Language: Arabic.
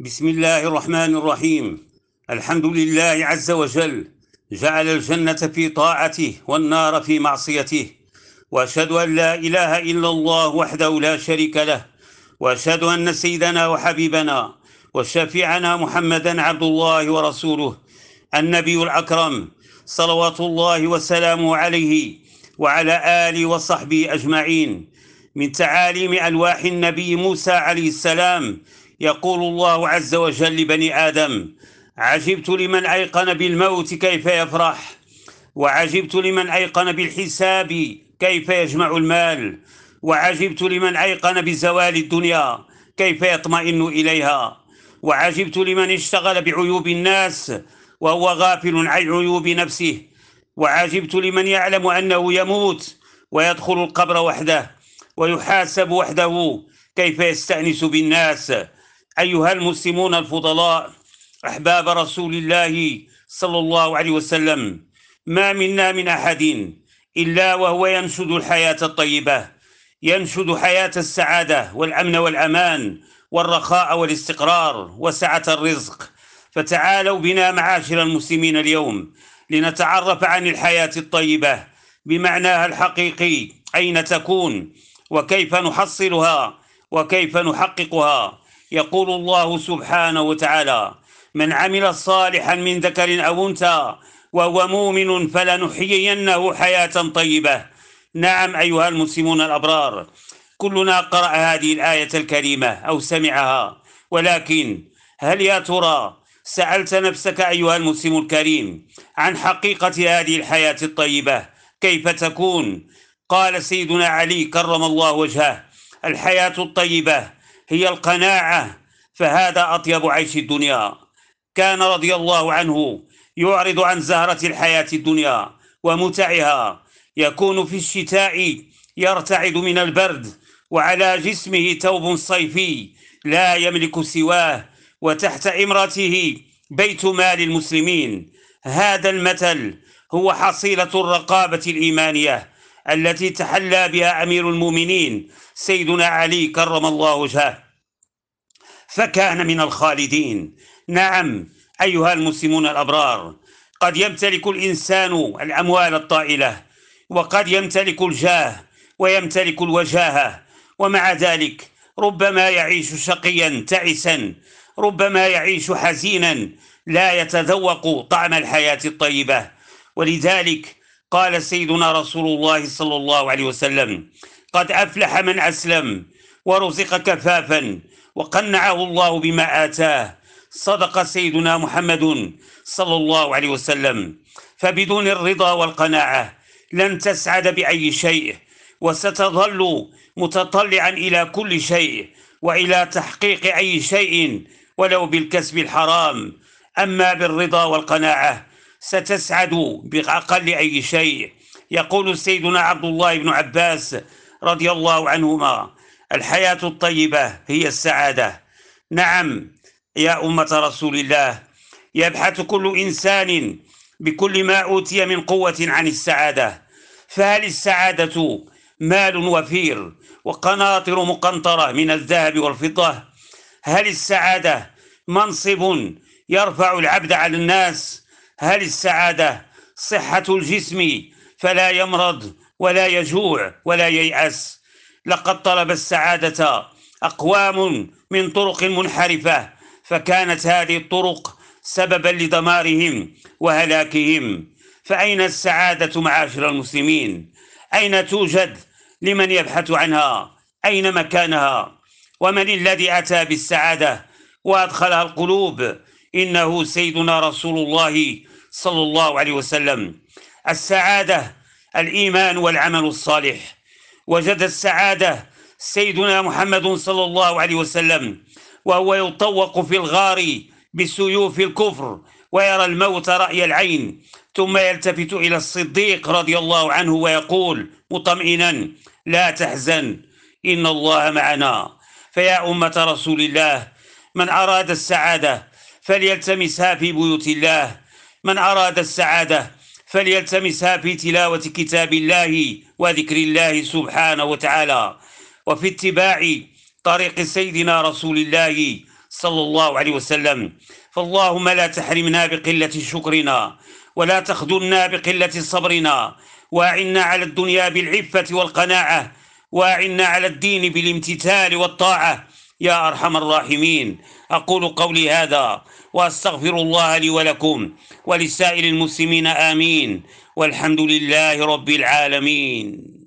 بسم الله الرحمن الرحيم الحمد لله عز وجل جعل الجنة في طاعته والنار في معصيته وأشهد أن لا إله إلا الله وحده لا شريك له وأشهد أن سيدنا وحبيبنا وشفيعنا محمدا عبد الله ورسوله النبي الأكرم صلوات الله وسلامه عليه وعلى آله وصحبه أجمعين من تعاليم ألواح النبي موسى عليه السلام يقول الله عز وجل لبني آدم عجبت لمن أيقن بالموت كيف يفرح وعجبت لمن أيقن بالحساب كيف يجمع المال وعجبت لمن أيقن بزوال الدنيا كيف يطمئن إليها وعجبت لمن اشتغل بعيوب الناس وهو غافل عن عيوب نفسه وعجبت لمن يعلم أنه يموت ويدخل القبر وحده ويحاسب وحده كيف يستأنس بالناس أيها المسلمون الفضلاء أحباب رسول الله صلى الله عليه وسلم ما منا من أحد إلا وهو ينشد الحياة الطيبة ينشد حياة السعادة والأمن والأمان والرخاء والاستقرار وسعة الرزق فتعالوا بنا معاشر المسلمين اليوم لنتعرف عن الحياة الطيبة بمعناها الحقيقي أين تكون وكيف نحصلها وكيف نحققها يقول الله سبحانه وتعالى من عمل صالحا من ذكر أو أنثى وهو مؤمن فلنحيينه حياة طيبة نعم أيها المسلمون الأبرار كلنا قرأ هذه الآية الكريمة أو سمعها ولكن هل يا ترى سألت نفسك أيها المسلم الكريم عن حقيقة هذه الحياة الطيبة كيف تكون قال سيدنا علي كرم الله وجهه الحياة الطيبة هي القناعة فهذا أطيب عيش الدنيا كان رضي الله عنه يعرض عن زهرة الحياة الدنيا ومتعها يكون في الشتاء يرتعد من البرد وعلى جسمه ثوب صيفي لا يملك سواه وتحت إمرته بيت مال المسلمين هذا المثل هو حصيلة الرقابة الإيمانية التي تحلى بها أمير المؤمنين سيدنا علي كرم الله وجهه فكان من الخالدين نعم أيها المسلمون الأبرار قد يمتلك الإنسان الأموال الطائلة وقد يمتلك الجاه ويمتلك الوجاهة ومع ذلك ربما يعيش شقيا تعسا ربما يعيش حزينا لا يتذوق طعم الحياة الطيبة ولذلك قال سيدنا رسول الله صلى الله عليه وسلم قد أفلح من أسلم ورزق كفافا وقنعه الله بما آتاه صدق سيدنا محمد صلى الله عليه وسلم فبدون الرضا والقناعة لن تسعد بأي شيء وستظل متطلعا إلى كل شيء وإلى تحقيق أي شيء ولو بالكسب الحرام أما بالرضا والقناعة ستسعد بأقل أي شيء يقول سيدنا عبد الله بن عباس رضي الله عنهما الحياة الطيبة هي السعادة نعم يا أمة رسول الله يبحث كل إنسان بكل ما أوتي من قوة عن السعادة فهل السعادة مال وفير وقناطر مقنطرة من الذهب والفضة هل السعادة منصب يرفع العبد على الناس هل السعادة صحة الجسم فلا يمرض ولا يجوع ولا ييأس لقد طلب السعادة أقوام من طرق منحرفة فكانت هذه الطرق سببا لدمارهم وهلاكهم فأين السعادة معاشر المسلمين أين توجد لمن يبحث عنها أين مكانها ومن الذي أتى بالسعادة وأدخلها القلوب إنه سيدنا رسول الله صلى الله عليه وسلم السعادة الإيمان والعمل الصالح وجد السعادة سيدنا محمد صلى الله عليه وسلم وهو يطوق في الغار بسيوف الكفر ويرى الموت رأي العين ثم يلتفت إلى الصديق رضي الله عنه ويقول مطمئنا لا تحزن إن الله معنا فيا أمة رسول الله من أراد السعادة فليلتمسها في بيوت الله من أراد السعادة فليلتمسها في تلاوة كتاب الله وذكر الله سبحانه وتعالى وفي اتباع طريق سيدنا رسول الله صلى الله عليه وسلم فاللهم لا تحرمنا بقلة شكرنا ولا تخذلنا بقلة صبرنا واعنا على الدنيا بالعفة والقناعة واعنا على الدين بالامتثال والطاعة يا أرحم الراحمين أقول قولي هذا وأستغفر الله لي ولكم ولسائر المسلمين آمين والحمد لله رب العالمين